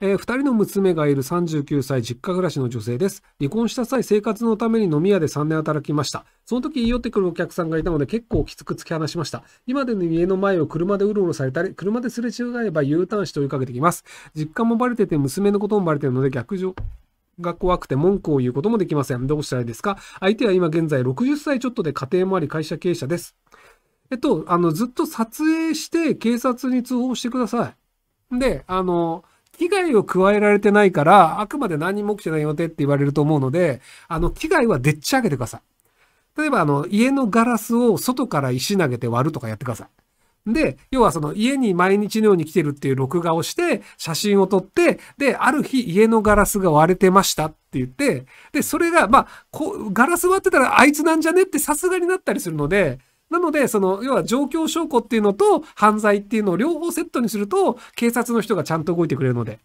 えー、2人の娘がいる39歳実家暮らしの女性です。離婚した際、生活のために飲み屋で3年働きました。その時言い寄ってくるお客さんがいたので結構きつく突き放しました。今での家の前を車でうろうろされたり、車ですれ違えば U ターンして追いかけてきます。実家もバレてて、娘のこともバレてるので逆上。が怖くて文句を言うこともできません。どうしたらいいですか相手は今現在60歳ちょっとで家庭もあり会社経営者です。えっと、あの、ずっと撮影して警察に通報してください。で、あの、危害を加えられてないから、あくまで何も起きてない予定って言われると思うので、あの、危害はでっち上げてください。例えば、あの、家のガラスを外から石投げて割るとかやってください。で、要はその家に毎日のように来てるっていう録画をして、写真を撮って、で、ある日家のガラスが割れてましたって言って、で、それが、まあ、こう、ガラス割ってたらあいつなんじゃねってさすがになったりするので、なので、その、要は状況証拠っていうのと犯罪っていうのを両方セットにすると、警察の人がちゃんと動いてくれるので。